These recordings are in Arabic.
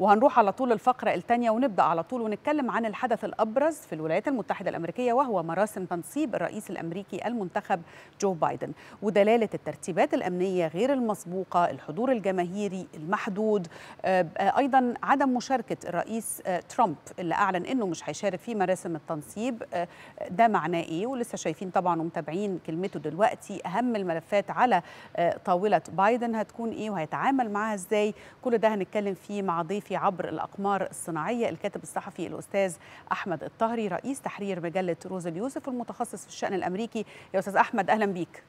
وهنروح على طول الفقرة الثانية ونبدأ على طول ونتكلم عن الحدث الأبرز في الولايات المتحدة الأمريكية وهو مراسم تنصيب الرئيس الأمريكي المنتخب جو بايدن ودلالة الترتيبات الأمنية غير المسبوقة الحضور الجماهيري المحدود آه، أيضا عدم مشاركة الرئيس آه، ترامب اللي أعلن أنه مش هيشارك في مراسم التنصيب آه، ده معناه إيه ولسه شايفين طبعا ومتابعين كلمته دلوقتي أهم الملفات على طاولة بايدن هتكون إيه وهيتعامل معها إزاي كل ده هنتكلم فيه مع ضيف في عبر الأقمار الصناعية الكاتب الصحفي الأستاذ أحمد الطهري رئيس تحرير مجلة روز اليوسف المتخصص في الشأن الأمريكي يا أستاذ أحمد أهلا بيك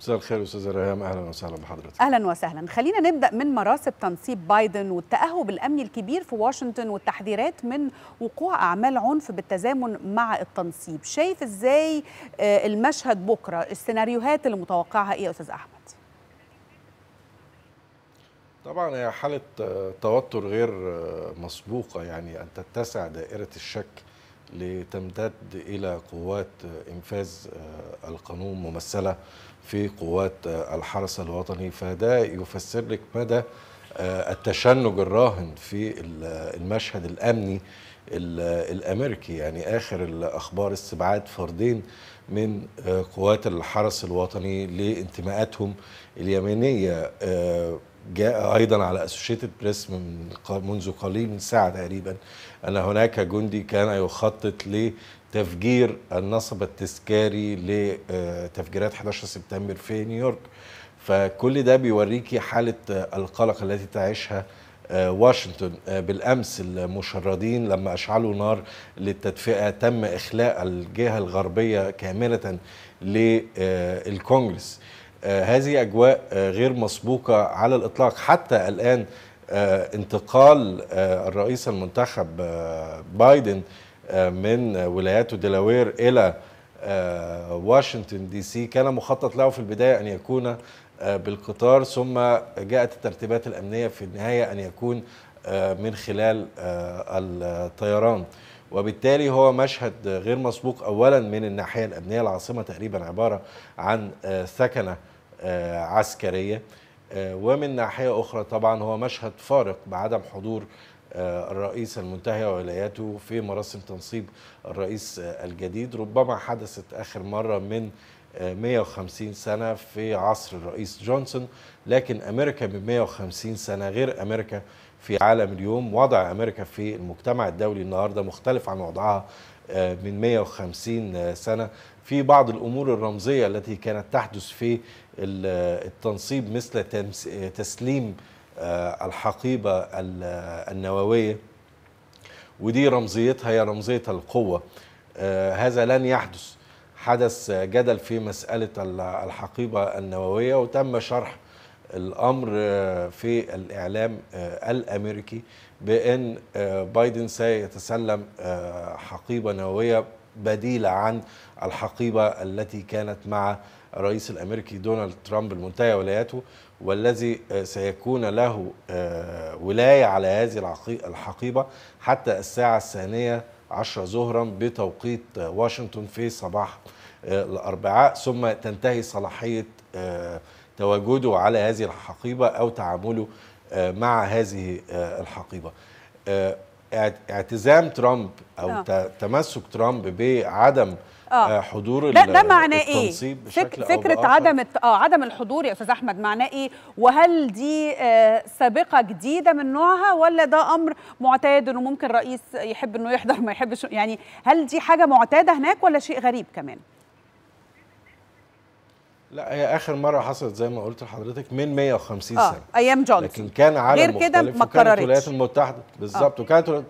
مساء الخير استاذه ريهام اهلا وسهلا بحضرتك اهلا وسهلا خلينا نبدا من مراسم تنصيب بايدن والتاهب الامني الكبير في واشنطن والتحذيرات من وقوع اعمال عنف بالتزامن مع التنصيب شايف ازاي آه، المشهد بكره السيناريوهات اللي متوقعها ايه يا استاذ احمد طبعا هي حالة آه، توتر غير آه، مسبوقة يعني أن تتسع دائرة الشك لتمتد إلى قوات آه، إنفاذ القانون ممثلة في قوات الحرس الوطني فده يفسر لك مدى التشنج الراهن في المشهد الأمني الامريكي يعني اخر الاخبار استبعاد فردين من قوات الحرس الوطني لانتماءاتهم اليمينيه جاء ايضا على اسوشيتد بريس من منذ قليل من ساعه تقريبا ان هناك جندي كان يخطط لتفجير النصب التذكاري لتفجيرات آه، 11 سبتمبر في نيويورك فكل ده بيوريكي حاله آه، القلق التي تعيشها آه، واشنطن بالامس المشردين لما اشعلوا نار للتدفئه تم اخلاء الجهه الغربيه كامله للكونجرس آه، هذه أجواء آه، غير مسبوقة على الإطلاق حتى الآن آه، انتقال الرئيس المنتخب بايدن من ولاياته ديلاوير إلى واشنطن دي سي كان مخطط له في البداية أن يكون بالقطار ثم جاءت الترتيبات الأمنية في النهاية أن يكون من خلال الطيران وبالتالي هو مشهد غير مسبوق أولا من الناحية الأمنية العاصمة تقريبا عبارة عن سكنة آه، عسكريه آه، ومن ناحيه اخرى طبعا هو مشهد فارق بعدم حضور آه، الرئيس المنتهي ولاياته في مراسم تنصيب الرئيس الجديد ربما حدثت اخر مره من 150 سنه في عصر الرئيس جونسون لكن امريكا من 150 سنه غير امريكا في عالم اليوم وضع امريكا في المجتمع الدولي النهارده مختلف عن وضعها من 150 سنة في بعض الأمور الرمزية التي كانت تحدث في التنصيب مثل تسليم آه، الحقيبة النووية ودي رمزيتها هي رمزية القوة آه، هذا لن يحدث حدث جدل في مسألة الحقيبة النووية وتم شرح الامر آه، في الاعلام آه، الامريكي بان آه، بايدن سيتسلم حقيبه نوويه بديله عن الحقيبه التي كانت مع الرئيس الامريكي دونالد ترامب المنتهي ولاياته والذي سيكون له ولايه على هذه الحقيبه حتى الساعه الثانيه عشرة ظهرا بتوقيت واشنطن في صباح الاربعاء ثم تنتهي صلاحيه تواجده على هذه الحقيبة أو تعامله آه، مع هذه آه، الحقيبة آه، اعتزام ترامب أو آه. تمسك ترامب بعدم آه. حضور ده, ده معناه ايه فك فكره عدم اه عدم الحضور يا استاذ احمد معناه ايه وهل دي آه سابقه جديده من نوعها ولا ده امر معتاد انه ممكن رئيس يحب انه يحضر ما يحبش يعني هل دي حاجه معتاده هناك ولا شيء غريب كمان لا هي اخر مره حصلت زي ما قلت لحضرتك من 150 آه. سنه ايام جونسون لكن كان عالم غير كده ما اتكررتش الولايات المتحده آه. بالظبط آه. وكانت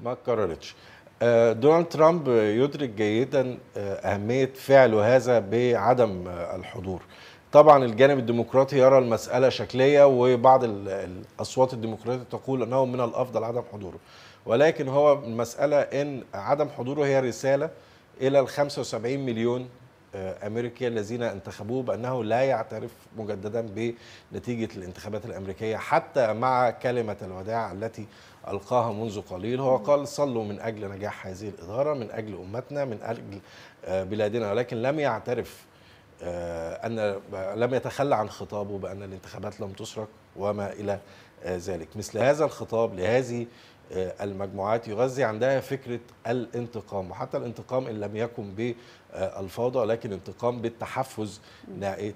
ما كررتش آه، دونالد ترامب يدرك جيدا آه، اهميه فعله هذا بعدم الحضور طبعا الجانب الديمقراطي يرى المساله شكليه وبعض الاصوات الديمقراطيه تقول انه من الافضل عدم حضوره ولكن هو المساله ان عدم حضوره هي رساله الى ال 75 مليون آه، امريكا الذين انتخبوه بانه لا يعترف مجددا بنتيجه الانتخابات الامريكيه حتى مع كلمه الوداع التي القاها منذ قليل هو قال صلوا من اجل نجاح هذه الاداره من اجل امتنا من اجل آه، بلادنا ولكن لم يعترف آه، ان لم يتخلى عن خطابه بان الانتخابات لم تسرق وما الى ذلك مثل هذا الخطاب لهذه آه، المجموعات يغذي عندها فكرة الانتقام وحتى الانتقام إن لم يكن بالفوضى لكن انتقام بالتحفز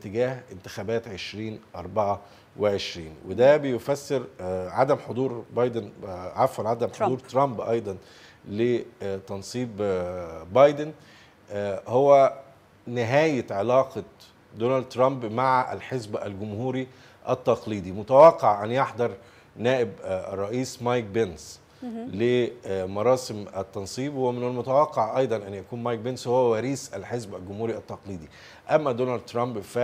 تجاه انتخابات 2024 وده بيفسر آه، عدم حضور بايدن آه، عفوا عدم ترامب. حضور ترامب أيضا لتنصيب بايدن هو نهاية علاقة دونالد ترامب مع الحزب الجمهوري التقليدي متوقع أن يحضر نائب الرئيس مايك بينز لمراسم التنصيب ومن المتوقع أيضا أن يكون مايك بنس هو وريث الحزب الجمهوري التقليدي أما دونالد ترامب ف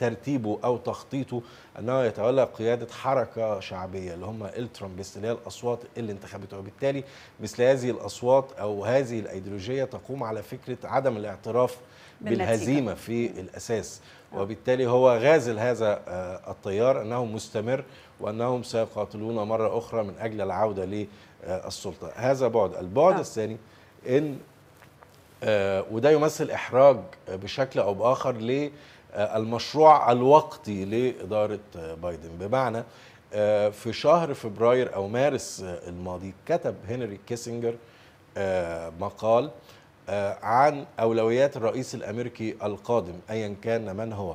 ترتيبه او تخطيطه انه يتولى قياده حركه شعبيه اللي هم الترامبست اللي هي الاصوات اللي انتخبته وبالتالي مثل هذه الاصوات او هذه الايديولوجيه تقوم على فكره عدم الاعتراف بالهزيمه في الاساس وبالتالي هو غازل هذا آه، التيار انه مستمر وانهم سيقاتلون مره اخرى من اجل العوده ل آه، السلطه هذا بعد البعد آه. الثاني ان آه، وده يمثل احراج بشكل او باخر للمشروع آه، الوقتي لاداره بايدن بمعنى في شهر فبراير او مارس الماضي كتب هنري كيسنجر مقال عن اولويات الرئيس الامريكي القادم ايا كان من هو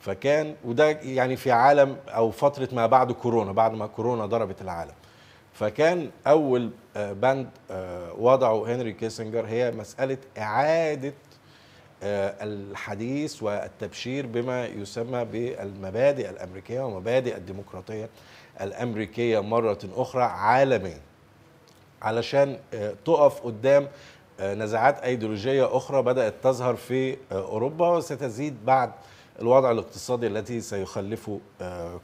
فكان وده يعني في عالم او فتره ما بعد كورونا بعد ما كورونا ضربت العالم فكان اول آه، بند آه، وضعه هنري كيسنجر هي مساله اعاده آه، الحديث والتبشير بما يسمى بالمبادئ الامريكيه ومبادئ الديمقراطيه الامريكيه مره اخرى عالميا علشان تقف قدام نزاعات ايديولوجيه اخرى بدات تظهر في اوروبا وستزيد بعد الوضع الاقتصادي التي سيخلفه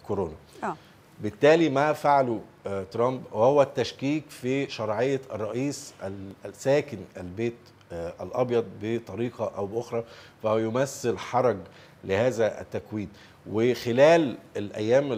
كورونا آه. بالتالي ما فعله آه، ترامب وهو التشكيك في شرعية الرئيس الساكن البيت آه، الأبيض بطريقة أو بأخرى فهو يمثل حرج لهذا التكوين وخلال الأيام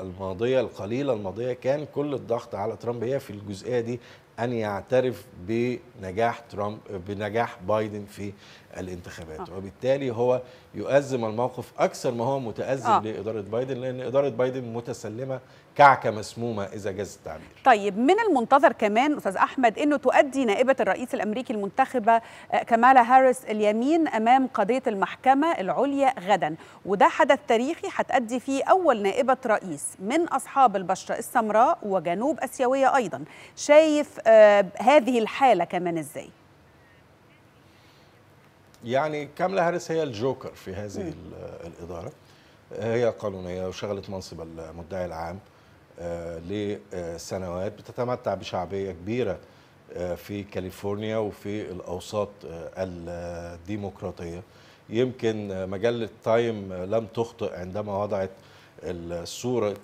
الماضية القليلة الماضية كان كل الضغط على ترامب هي في الجزئية دي ان يعترف بنجاح ترامب بنجاح بايدن في الانتخابات آه. وبالتالي هو يؤزم الموقف اكثر ما هو متازم آه. لاداره بايدن لان اداره بايدن متسلمه كعكه مسمومه اذا جاز التعبير. طيب من المنتظر كمان استاذ احمد انه تؤدي نائبه الرئيس الامريكي المنتخبه آه، كمالا هاريس اليمين امام قضيه المحكمه العليا غدا وده حدث تاريخي هتؤدي فيه اول نائبه رئيس من اصحاب البشره السمراء وجنوب اسيويه ايضا. شايف آه، هذه الحاله كمان ازاي؟ يعني كاملا هاريس هي الجوكر في هذه آه، الاداره هي قانونيه وشغلت منصب المدعي العام آه، لسنوات بتتمتع بشعبيه كبيره آه، في كاليفورنيا وفي الاوساط آه، الديمقراطيه يمكن مجله تايم لم تخطئ عندما وضعت صورة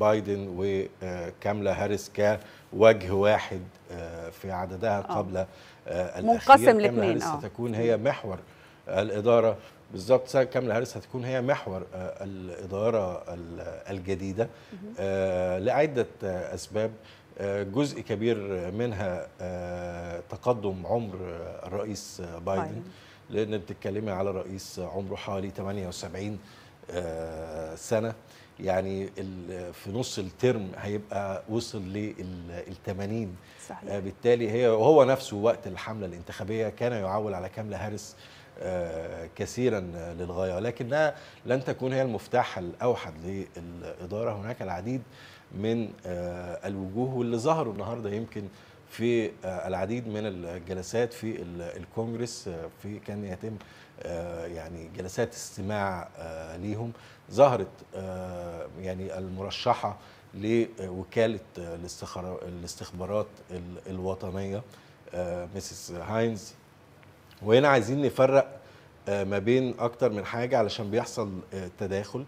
بايدن وكاملا هاريس كوجه واحد في عددها قبل الأخير منقسم الاثنين ستكون هي محور الإدارة بالظبط سنة كاملة هاريس هتكون هي محور آه، الاداره الجديده آه، لعده اسباب آه، جزء كبير منها تقدم عمر الرئيس بايدن لان بتتكلمي على رئيس عمره حوالي 78 سنه يعني في نص الترم هيبقى وصل لل 80 بالتالي هي وهو نفسه وقت الحمله الانتخابيه كان يعول على كامله هاريس آه، كثيرا للغايه ولكنها لن تكون هي المفتاح الاوحد للاداره هناك العديد من آه، الوجوه واللي ظهروا النهارده يمكن في آه، العديد من الجلسات في الكونجرس في كان يتم يعني جلسات استماع ليهم ظهرت يعني المرشحه لوكاله الاستخبارات الوطنيه مسز هاينز وهنا عايزين نفرق آه، ما بين اكتر من حاجه علشان بيحصل آه، تداخل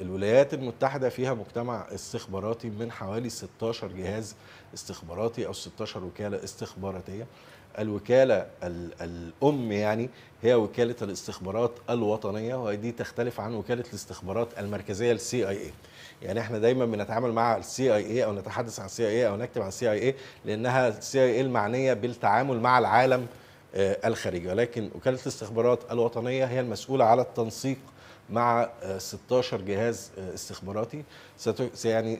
الولايات المتحدة فيها مجتمع استخباراتي من حوالي 16 جهاز استخباراتي أو 16 وكالة استخباراتية الوكالة الأم يعني هي وكالة الاستخبارات الوطنية ودي تختلف عن وكالة الاستخبارات المركزية السي اي اي يعني احنا دايما بنتعامل مع السي اي اي او نتحدث عن السي اي اي او نكتب عن السي اي اي لانها السي اي اي المعنية بالتعامل مع العالم آه، الخارجي ولكن وكاله الاستخبارات الوطنيه هي المسؤوله على التنسيق مع 16 آه، جهاز آه، استخباراتي يعني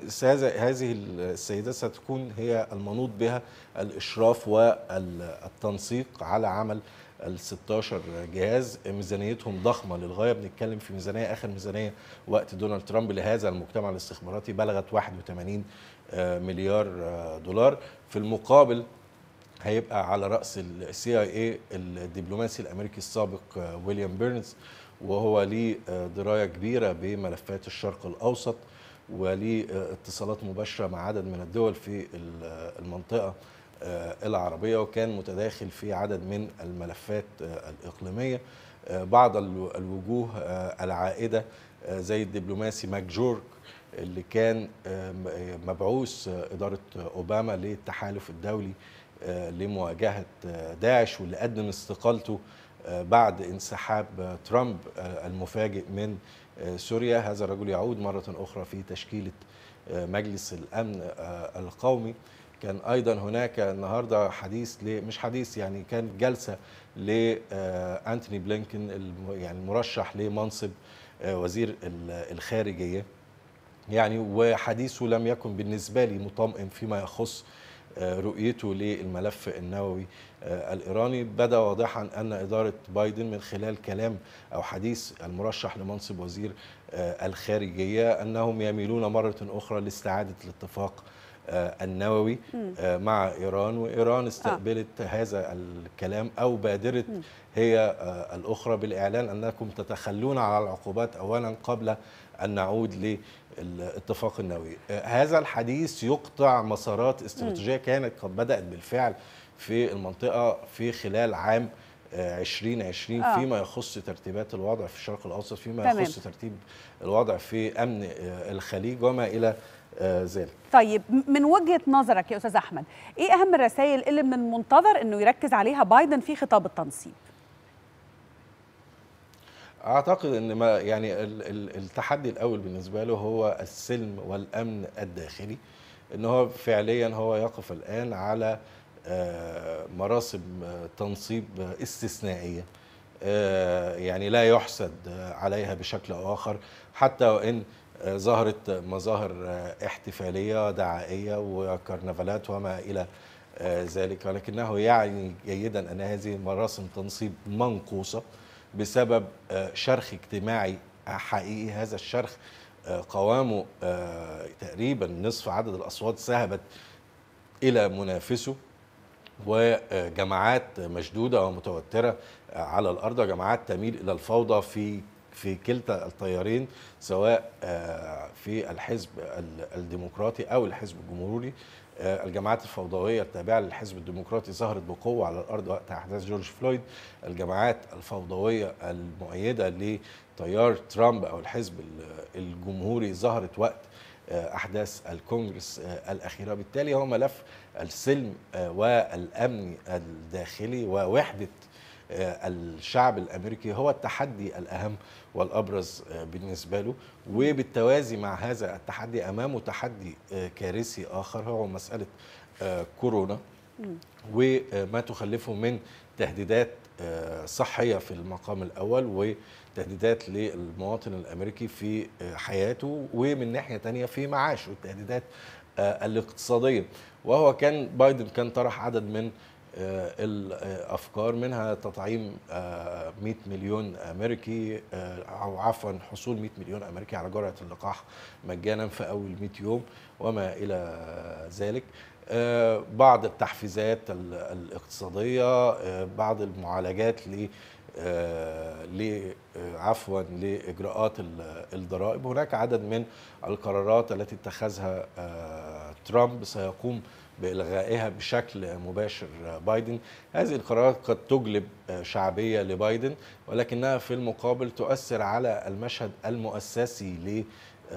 هذه السيدات ستكون هي المنوط بها الاشراف والتنسيق على عمل ال 16 جهاز ميزانيتهم ضخمه للغايه بنتكلم في ميزانيه اخر ميزانيه وقت دونالد ترامب لهذا المجتمع الاستخباراتي بلغت 81 مليار دولار في المقابل هيبقى على راس السي اي اي الدبلوماسي الامريكي السابق آه، ويليام بيرنز وهو ليه آه، درايه كبيره بملفات الشرق الاوسط وليه آه، اتصالات مباشره مع عدد من الدول في المنطقه العربيه وكان متداخل في عدد من الملفات الاقليميه بعض الوجوه العائده زي الدبلوماسي ماك جورج اللي كان مبعوث اداره اوباما للتحالف الدولي آه، لمواجهه آه، داعش واللي قدم استقالته آه، بعد انسحاب ترامب المفاجئ من سوريا هذا الرجل يعود مره اخرى في تشكيله مجلس الامن القومي كان ايضا هناك النهارده حديث مش حديث يعني كان جلسه لانتوني بلينكن يعني المرشح لمنصب وزير الخارجيه يعني وحديثه لم يكن بالنسبه لي مطمئن فيما يخص آه، رؤيته للملف النووي آه، الايراني بدا واضحا ان اداره بايدن من خلال كلام او حديث المرشح لمنصب وزير آه، الخارجيه انهم يميلون مره اخرى لاستعاده الاتفاق آه، النووي آه، مع إيران وإيران آه. استقبلت آه. هذا الكلام أو بادرت هي الأخرى بالإعلان أنكم تتخلون على العقوبات أولا قبل أن نعود للاتفاق النووي هذا الحديث يقطع مسارات استراتيجية كانت قد بدأت بالفعل في المنطقة في خلال عام 2020 آه. فيما يخص ترتيبات الوضع في الشرق الاوسط فيما تمام. يخص ترتيب الوضع في امن الخليج وما الى ذلك طيب من وجهه نظرك يا استاذ احمد ايه اهم الرسائل اللي من المنتظر انه يركز عليها بايدن في خطاب التنصيب اعتقد ان ما يعني التحدي الاول بالنسبه له هو السلم والامن الداخلي ان هو فعليا هو يقف الان على آه، مراسم آه، تنصيب استثنائيه آه، يعني لا يحسد عليها بشكل او اخر حتى وان ظهرت مظاهر احتفالية دعائية وكرنفالات وما إلى ذلك ولكنه يعني جيدا أن هذه مراسم تنصيب منقوصة بسبب شرخ اجتماعي حقيقي هذا الشرخ قوامه تقريبا نصف عدد الأصوات سهبت إلى منافسه وجماعات مشدودة ومتوترة على الأرض وجماعات تميل إلى الفوضى في في كلتا التيارين سواء آه، في الحزب الديمقراطي او الحزب الجمهوري آه، الجماعات الفوضويه التابعه للحزب الديمقراطي ظهرت بقوه على الارض وقت احداث جورج فلويد الجماعات الفوضويه المؤيده لتيار ترامب او الحزب الجمهوري ظهرت وقت آه، احداث الكونجرس الاخيره بالتالي هو ملف السلم والامن الداخلي ووحده آه، الشعب الامريكي هو التحدي الاهم والابرز آه، بالنسبه له وبالتوازي مع هذا التحدي امامه تحدي آه، كارثي اخر هو مساله كورونا وما تخلفه من تهديدات صحيه في المقام الاول وتهديدات للمواطن الامريكي في حياته ومن ناحيه ثانيه في معاشه التهديدات الاقتصاديه وهو كان بايدن كان طرح عدد من آه، الافكار آه، منها تطعيم 100 آه، مليون امريكي او عفوا حصول 100 مليون امريكي على جرعه اللقاح مجانا في اول 100 يوم وما الى ذلك بعض التحفيزات الاقتصاديه بعض المعالجات ل عفوا لاجراءات الضرائب هناك عدد من القرارات التي اتخذها ترامب سيقوم بإلغائها بشكل مباشر بايدن هذه القرارات قد تجلب شعبية لبايدن ولكنها في المقابل تؤثر على المشهد المؤسسي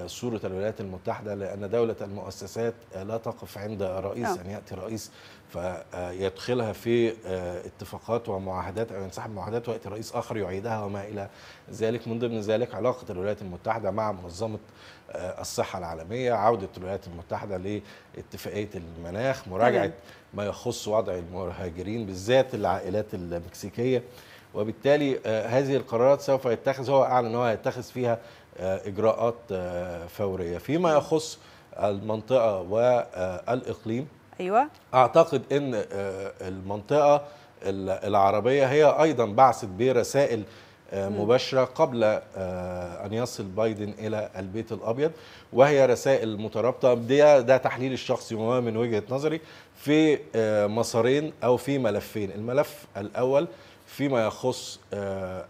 صورة الولايات المتحدة لأن دولة المؤسسات لا تقف عند رئيس نعم. أن يعني يأتي رئيس فيدخلها في آه، اتفاقات ومعاهدات او ينسحب معاهدات وقت رئيس اخر يعيدها وما الى ذلك من ضمن ذلك علاقه الولايات المتحده مع منظمه آه، الصحه العالميه عوده الولايات المتحده لاتفاقيه المناخ مراجعه ما يخص وضع المهاجرين بالذات العائلات المكسيكيه وبالتالي آه، هذه القرارات سوف يتخذ هو اعلن ان هو هيتخذ فيها اجراءات فوريه فيما يخص المنطقه والاقليم ايوه اعتقد ان آه، المنطقه العربيه هي ايضا بعثت برسائل آه، مباشرة قبل آه، أن يصل بايدن إلى البيت الأبيض وهي رسائل مترابطة ده, ده تحليل الشخصي من وجهة نظري في مسارين أو في ملفين الملف الأول فيما يخص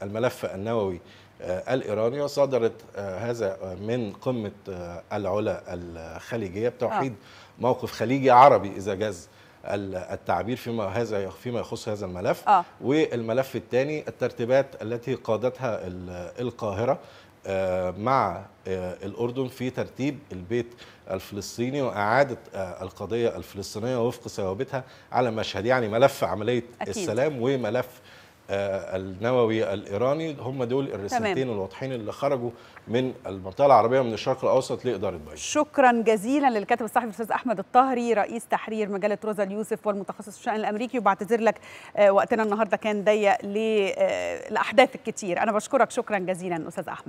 الملف النووي الإيراني وصدرت هذا من قمة العلا الخليجية بتوحيد آه. موقف خليجي عربي اذا جاز التعبير فيما هذا فيما يخص هذا الملف آه. والملف الثاني الترتيبات التي قادتها القاهره آه، مع آه، الأردن في ترتيب البيت الفلسطيني وإعادة آه، القضية الفلسطينية وفق ثوابتها على مشهد يعني ملف عملية أكيد. السلام وملف آه، النووي الإيراني هم دول الرسالتين الواضحين اللي خرجوا من المنطقة العربية من الشرق الأوسط لإدارة بايدن شكرا جزيلا للكاتب الصحفي الأستاذ أحمد الطهري رئيس تحرير مجلة روزا اليوسف والمتخصص في الشأن الأمريكي وبعتذر لك آه، وقتنا النهاردة كان ضيق للأحداث الكتير أنا بشكرك شكرا جزيلا أستاذ أحمد